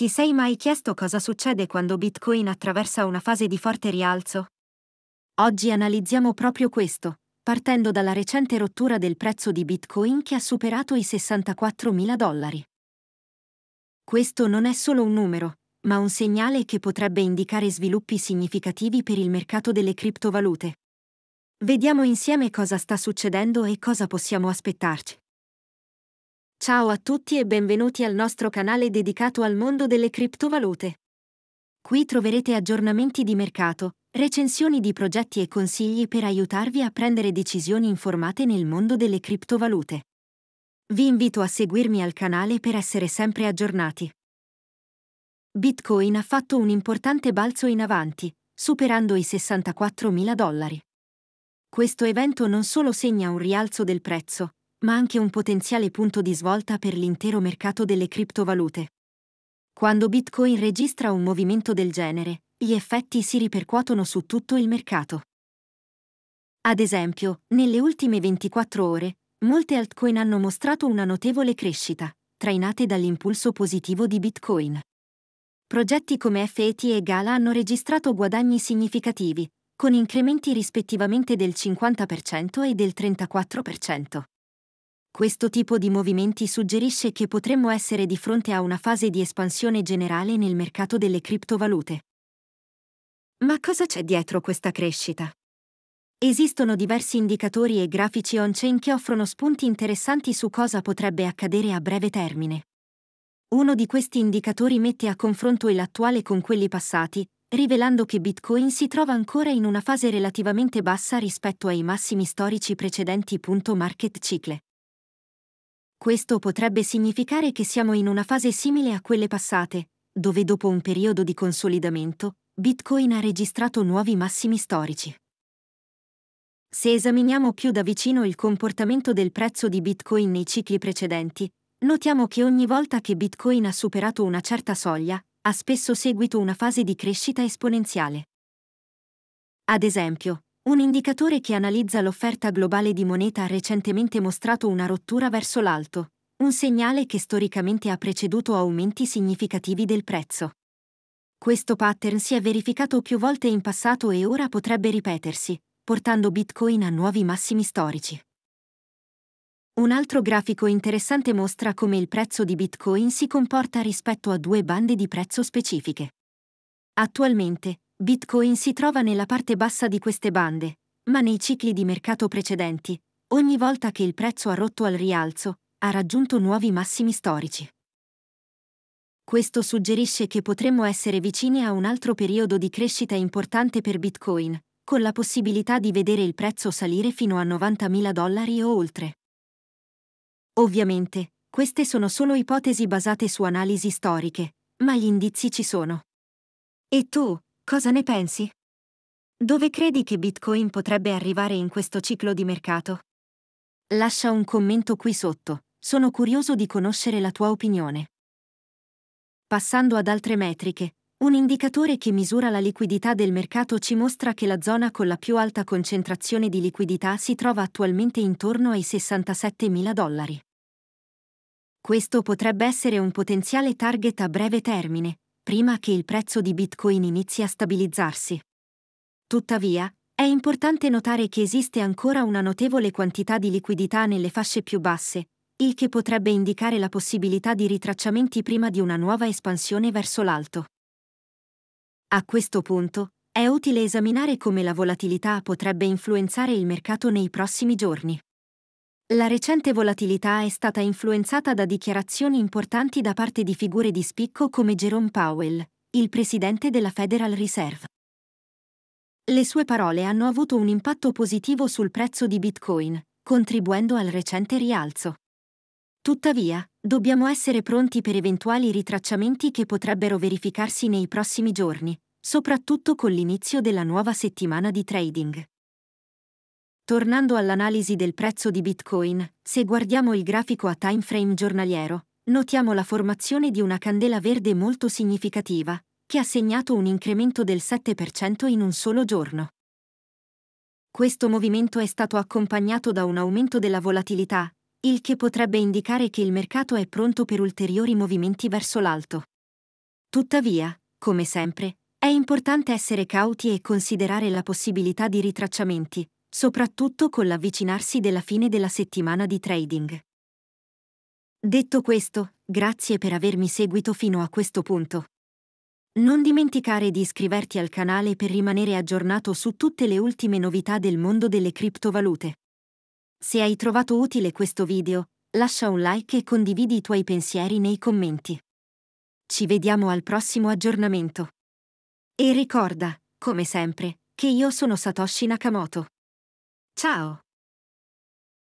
Ti sei mai chiesto cosa succede quando Bitcoin attraversa una fase di forte rialzo? Oggi analizziamo proprio questo, partendo dalla recente rottura del prezzo di Bitcoin che ha superato i 64.000 dollari. Questo non è solo un numero, ma un segnale che potrebbe indicare sviluppi significativi per il mercato delle criptovalute. Vediamo insieme cosa sta succedendo e cosa possiamo aspettarci. Ciao a tutti e benvenuti al nostro canale dedicato al mondo delle criptovalute. Qui troverete aggiornamenti di mercato, recensioni di progetti e consigli per aiutarvi a prendere decisioni informate nel mondo delle criptovalute. Vi invito a seguirmi al canale per essere sempre aggiornati. Bitcoin ha fatto un importante balzo in avanti, superando i 64.000 dollari. Questo evento non solo segna un rialzo del prezzo, ma anche un potenziale punto di svolta per l'intero mercato delle criptovalute. Quando Bitcoin registra un movimento del genere, gli effetti si ripercuotono su tutto il mercato. Ad esempio, nelle ultime 24 ore, molte altcoin hanno mostrato una notevole crescita, trainate dall'impulso positivo di Bitcoin. Progetti come FET e Gala hanno registrato guadagni significativi, con incrementi rispettivamente del 50% e del 34%. Questo tipo di movimenti suggerisce che potremmo essere di fronte a una fase di espansione generale nel mercato delle criptovalute. Ma cosa c'è dietro questa crescita? Esistono diversi indicatori e grafici on-chain che offrono spunti interessanti su cosa potrebbe accadere a breve termine. Uno di questi indicatori mette a confronto l'attuale con quelli passati, rivelando che Bitcoin si trova ancora in una fase relativamente bassa rispetto ai massimi storici precedenti. Market cicle. Questo potrebbe significare che siamo in una fase simile a quelle passate, dove dopo un periodo di consolidamento, Bitcoin ha registrato nuovi massimi storici. Se esaminiamo più da vicino il comportamento del prezzo di Bitcoin nei cicli precedenti, notiamo che ogni volta che Bitcoin ha superato una certa soglia, ha spesso seguito una fase di crescita esponenziale. Ad esempio, un indicatore che analizza l'offerta globale di moneta ha recentemente mostrato una rottura verso l'alto, un segnale che storicamente ha preceduto aumenti significativi del prezzo. Questo pattern si è verificato più volte in passato e ora potrebbe ripetersi, portando Bitcoin a nuovi massimi storici. Un altro grafico interessante mostra come il prezzo di Bitcoin si comporta rispetto a due bande di prezzo specifiche. Attualmente, Bitcoin si trova nella parte bassa di queste bande, ma nei cicli di mercato precedenti, ogni volta che il prezzo ha rotto al rialzo, ha raggiunto nuovi massimi storici. Questo suggerisce che potremmo essere vicini a un altro periodo di crescita importante per Bitcoin, con la possibilità di vedere il prezzo salire fino a 90.000 dollari o oltre. Ovviamente, queste sono solo ipotesi basate su analisi storiche, ma gli indizi ci sono. E tu, Cosa ne pensi? Dove credi che Bitcoin potrebbe arrivare in questo ciclo di mercato? Lascia un commento qui sotto, sono curioso di conoscere la tua opinione. Passando ad altre metriche, un indicatore che misura la liquidità del mercato ci mostra che la zona con la più alta concentrazione di liquidità si trova attualmente intorno ai 67 mila dollari. Questo potrebbe essere un potenziale target a breve termine, prima che il prezzo di Bitcoin inizi a stabilizzarsi. Tuttavia, è importante notare che esiste ancora una notevole quantità di liquidità nelle fasce più basse, il che potrebbe indicare la possibilità di ritracciamenti prima di una nuova espansione verso l'alto. A questo punto, è utile esaminare come la volatilità potrebbe influenzare il mercato nei prossimi giorni. La recente volatilità è stata influenzata da dichiarazioni importanti da parte di figure di spicco come Jerome Powell, il presidente della Federal Reserve. Le sue parole hanno avuto un impatto positivo sul prezzo di Bitcoin, contribuendo al recente rialzo. Tuttavia, dobbiamo essere pronti per eventuali ritracciamenti che potrebbero verificarsi nei prossimi giorni, soprattutto con l'inizio della nuova settimana di trading. Tornando all'analisi del prezzo di Bitcoin, se guardiamo il grafico a time frame giornaliero, notiamo la formazione di una candela verde molto significativa, che ha segnato un incremento del 7% in un solo giorno. Questo movimento è stato accompagnato da un aumento della volatilità, il che potrebbe indicare che il mercato è pronto per ulteriori movimenti verso l'alto. Tuttavia, come sempre, è importante essere cauti e considerare la possibilità di ritracciamenti, soprattutto con l'avvicinarsi della fine della settimana di trading. Detto questo, grazie per avermi seguito fino a questo punto. Non dimenticare di iscriverti al canale per rimanere aggiornato su tutte le ultime novità del mondo delle criptovalute. Se hai trovato utile questo video, lascia un like e condividi i tuoi pensieri nei commenti. Ci vediamo al prossimo aggiornamento. E ricorda, come sempre, che io sono Satoshi Nakamoto. 早。